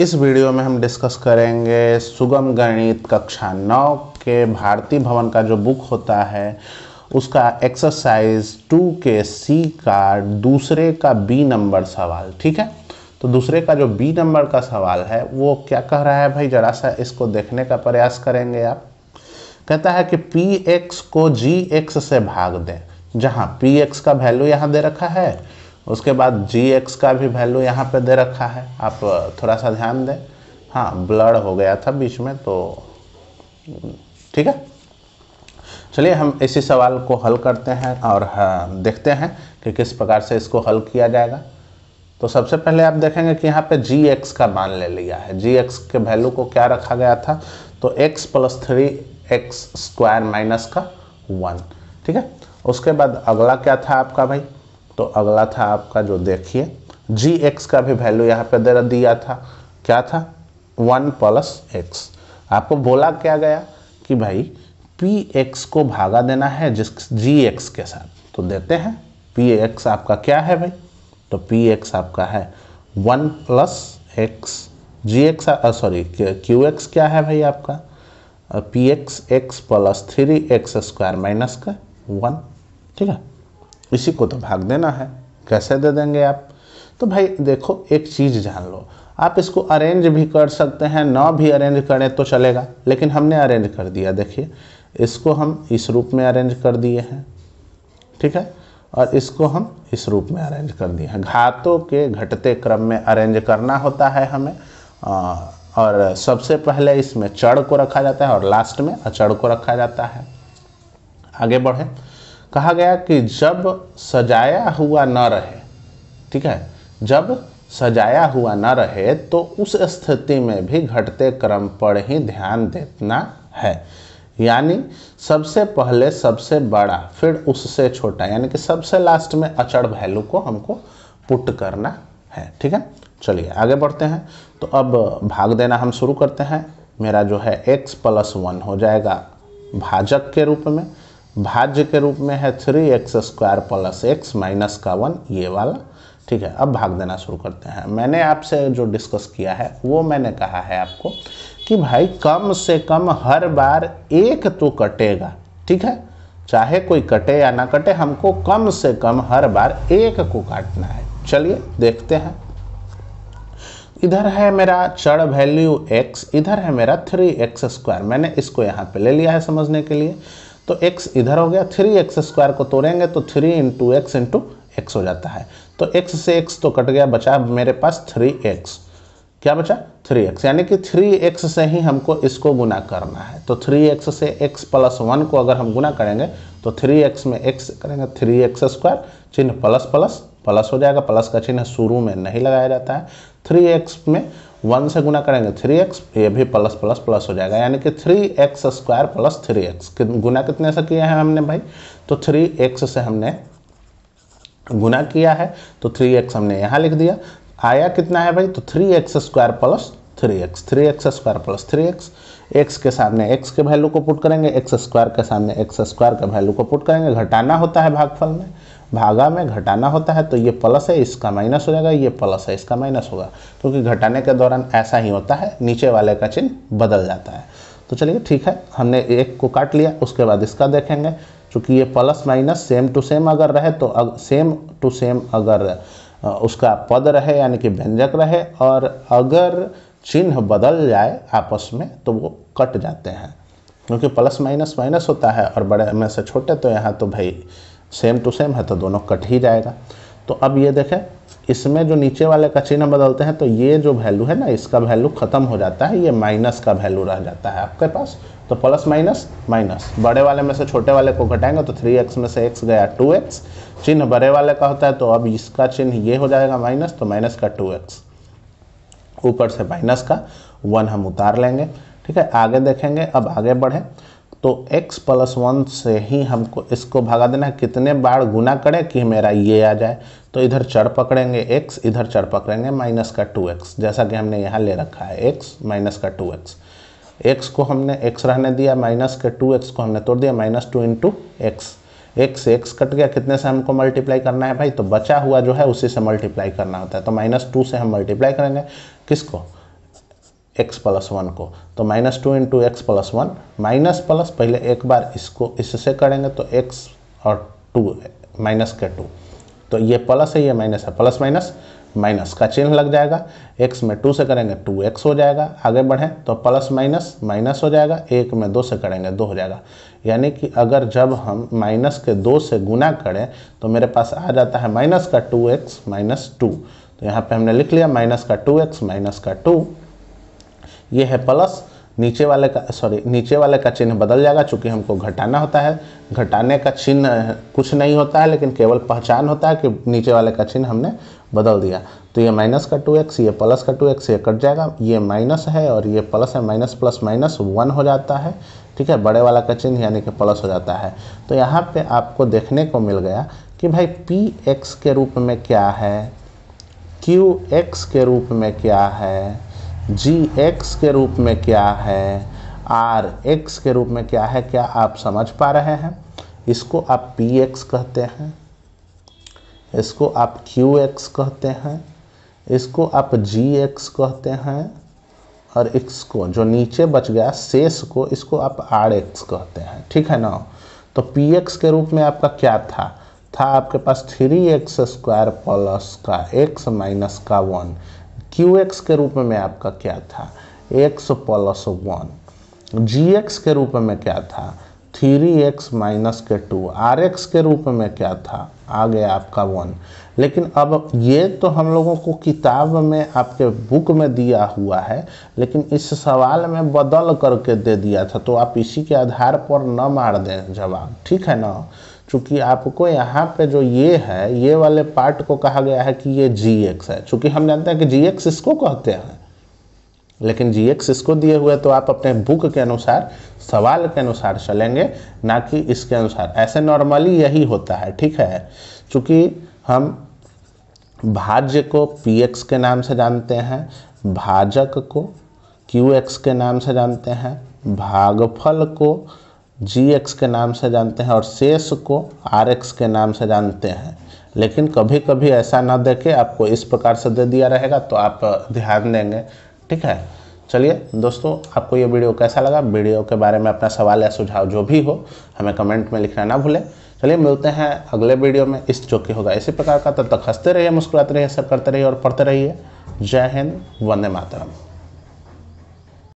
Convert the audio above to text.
इस वीडियो में हम डिस्कस करेंगे सुगम गणित कक्षा नौ के भारती भवन का जो बुक होता है उसका एक्सरसाइज टू के सी का दूसरे का बी नंबर सवाल ठीक है तो दूसरे का जो बी नंबर का सवाल है वो क्या कह रहा है भाई जरा सा इसको देखने का प्रयास करेंगे आप कहता है कि पी एक्स को जी एक्स से भाग दें जहाँ पी एक्स का वैल्यू यहाँ दे रखा है उसके बाद जी एक्स का भी वैल्यू यहाँ पे दे रखा है आप थोड़ा सा ध्यान दें हाँ ब्लड हो गया था बीच में तो ठीक है चलिए हम इसी सवाल को हल करते हैं और देखते हैं कि किस प्रकार से इसको हल किया जाएगा तो सबसे पहले आप देखेंगे कि यहाँ पे जी एक्स का मान ले लिया है जी एक्स के वैल्यू को क्या रखा गया था तो x plus three x square minus का वन ठीक है उसके बाद अगला क्या था आपका भाई तो अगला था आपका जो देखिए जी एक्स का भी वैल्यू यहाँ पे दे दिया था क्या था वन प्लस एक्स आपको बोला क्या गया कि भाई पी एक्स को भागा देना है जिस जी एक्स के साथ तो देते हैं पी एक्स आपका क्या है भाई तो पी एक्स आपका है one plus x g x sorry q x क्या है भाई आपका p x x plus three x square minus का वन ठीक है इसी को तो भाग देना है कैसे दे देंगे आप तो भाई देखो एक चीज़ जान लो आप इसको अरेंज भी कर सकते हैं ना भी अरेंज करें तो चलेगा लेकिन हमने अरेंज कर दिया देखिए इसको हम इस रूप में अरेंज कर दिए हैं ठीक है और इसको हम इस रूप में अरेंज कर दिए हैं घातों के घटते क्रम में अरेंज करना होता है हमें और सबसे पहले इसमें चढ़ को रखा जाता है और लास्ट में अचड़ को रखा जाता है आगे बढ़ें कहा गया कि जब सजाया हुआ न रहे ठीक है जब सजाया हुआ न रहे तो उस स्थिति में भी घटते क्रम पर ही ध्यान देना है यानी सबसे पहले सबसे बड़ा फिर उससे छोटा यानी कि सबसे लास्ट में अचड़ वैल्यू को हमको पुट करना है ठीक है चलिए आगे बढ़ते हैं तो अब भाग देना हम शुरू करते हैं मेरा जो है x प्लस वन हो जाएगा भाजक के रूप में भाज्य के रूप में है three x square plus x minus का वन ये वाला ठीक है अब भाग देना शुरू करते हैं मैंने आपसे जो डिस्कस किया है वो मैंने कहा है आपको कि भाई कम से कम हर बार एक तो कटेगा ठीक है चाहे कोई कटे या ना कटे हमको कम से कम हर बार एक को काटना है चलिए देखते हैं इधर है मेरा चढ़ वैल्यू x इधर है मेरा थ्री एक्स स्क्वायर मैंने इसको यहाँ पे ले लिया है समझने के लिए तो x इधर हो गया थ्री एक्स स्क्वायर को तोड़ेंगे तो three into x into x हो जाता है तो x से x तो कट गया बचा मेरे पास थ्री एक्स क्या बचा थ्री एक्स यानी कि थ्री एक्स से ही हमको इसको गुना करना है तो थ्री एक्स से एक्स प्लस वन को अगर हम गुना करेंगे तो थ्री एक्स में एक्स करेंगे थ्री एक्स स्क्वायर चिन्ह प्लस प्लस प्लस हो जाएगा प्लस का चिन्ह शुरू में नहीं लगाया जाता है थ्री एक्स में वन से गुना करेंगे थ्री एक्स ये भी प्लस प्लस प्लस हो जाएगा यानी कि three x square plus three x गुना कितने से किया है हमने भाई तो थ्री एक्स से हमने गुना किया है तो थ्री एक्स हमने यहाँ लिख दिया आया कितना है भाई तो three x square plus three x three x square plus three x x के सामने एक्स के वैल्यू को पुट करेंगे एक्स स्क्वायर के सामने एक्स स्क्वायर के वैल्यू को पुट करेंगे घटाना होता है भागफल में भागा में घटाना होता है तो ये प्लस है इसका माइनस हो जाएगा ये प्लस है इसका माइनस होगा क्योंकि तो घटाने के दौरान ऐसा ही होता है नीचे वाले का चिन्ह बदल जाता है तो चलिए ठीक है हमने एक को काट लिया उसके बाद इसका देखेंगे चूँकि ये plus minus same to same अगर रहे तो अग, सेम टू सेम अगर उसका पद रहे यानी कि व्यंजक रहे और अगर चिन्ह बदल जाए आपस में तो वो कट जाते हैं क्योंकि प्लस माइनस माइनस होता है और बड़े में से छोटे तो यहाँ तो भाई सेम टू सेम है तो दोनों कट ही जाएगा तो अब ये देखें इसमें जो नीचे वाले का चिन्ह बदलते हैं तो ये जो वैल्यू है ना इसका वैल्यू ख़त्म हो जाता है ये माइनस का वैल्यू रह जाता है आपके पास तो प्लस माइनस माइनस बड़े वाले में से छोटे वाले को घटाएंगे तो थ्री एक्स में से एक्स गया टू एक्स चिन्ह बड़े वाले का होता है तो अब इसका चिन्ह ये हो जाएगा माइनस तो माइनस का टू एक्स ऊपर से माइनस का वन हम उतार लेंगे ठीक है आगे देखेंगे अब आगे बढ़ें तो x प्लस वन से ही हमको इसको भगा देना कितने बार गुना करें कि मेरा ये आ जाए तो इधर चढ़ पकड़ेंगे x इधर चढ़ पकड़ेंगे माइनस का 2x जैसा कि हमने यहाँ ले रखा है x माइनस का 2x x को हमने x रहने दिया माइनस के 2x को हमने तोड़ दिया minus two into x x से एक्स कट गया कितने से हमको मल्टीप्लाई करना है भाई तो बचा हुआ जो है उसी से मल्टीप्लाई करना होता है तो माइनस टू से हम मल्टीप्लाई करेंगे किसको एक्स प्लस वन को तो minus two into x plus one minus plus पहले एक बार इसको इससे करेंगे तो एक्स और टू माइनस के टू तो ये प्लस है ये माइनस है प्लस माइनस माइनस का चिन्ह लग जाएगा एक्स में टू से करेंगे टू एक्स हो जाएगा आगे बढ़ें तो प्लस माइनस माइनस हो जाएगा एक में दो से करेंगे दो हो जाएगा यानी कि अगर जब हम माइनस के दो से गुना करें तो मेरे पास आ जाता है माइनस का टू एक्स माइनस टू तो यहाँ पे हमने लिख लिया माइनस का टू एक्स माइनस का टू ये है प्लस नीचे वाले का सॉरी नीचे वाले का चिन्ह बदल जाएगा चूँकि हमको घटाना होता है घटाने का चिन्ह कुछ नहीं होता है लेकिन केवल पहचान होता है कि नीचे वाले का चिन्ह हमने बदल दिया तो ये माइनस का टू एक्स ये प्लस का टू एक्स ये कट जाएगा ये माइनस है और ये प्लस है माइनस प्लस माइनस वन हो जाता है ठीक है बड़े वाला का चिन्ह यानी कि प्लस हो जाता है तो यहाँ पर आपको देखने को मिल गया कि भाई पी एक्स के रूप में क्या है क्यू एक्स के रूप में क्या है जी एक्स के रूप में क्या है आर एक्स के रूप में क्या है क्या आप समझ पा रहे हैं इसको आप पी एक्स कहते हैं इसको आप क्यू एक्स कहते हैं इसको आप जी एक्स कहते हैं और एक्स को जो नीचे बच गया शेष को इसको आप आर एक्स कहते हैं ठीक है ना तो पी एक्स के रूप में आपका क्या था था आपके पास थ्री एक्स स्क्वायर प्लस का एक्स माइनस का वन क्यू एक्स के रूप में आपका क्या था x plus one g x के रूप में क्या था थ्री एक्स माइनस के टू आर एक्स के रूप में क्या था आ गया आपका वन लेकिन अब ये तो हम लोगों को किताब में आपके बुक में दिया हुआ है लेकिन इस सवाल में बदल करके दे दिया था तो आप इसी के आधार पर न मार दें जवाब ठीक है ना चूँकि आपको यहाँ पे जो ये है ये वाले पार्ट को कहा गया है कि ये जी एक्स है चूँकि हम जानते हैं कि जी एक्स इसको कहते हैं लेकिन जी एक्स इसको दिए हुए तो आप अपने बुक के अनुसार सवाल के अनुसार चलेंगे ना कि इसके अनुसार ऐसे नॉर्मली यही होता है ठीक है चूँकि हम भाज्य को पी एक्स के नाम से जानते हैं भाजक को क्यू एक्स के नाम से जानते हैं भागफल को जी एक्स के नाम से जानते हैं और शेष को आर एक्स के नाम से जानते हैं लेकिन कभी कभी ऐसा ना देखे आपको इस प्रकार से दे दिया रहेगा तो आप ध्यान देंगे ठीक है चलिए दोस्तों आपको ये वीडियो कैसा लगा वीडियो के बारे में अपना सवाल या सुझाव जो भी हो हमें कमेंट में लिखना ना भूलें चलिए मिलते हैं अगले वीडियो में इस जो कि होगा इसी प्रकार का तब तक हंसते रहिए मुस्कुराते रहिए सब करते रहिए और पढ़ते रहिए जय हिंद वंदे मातरम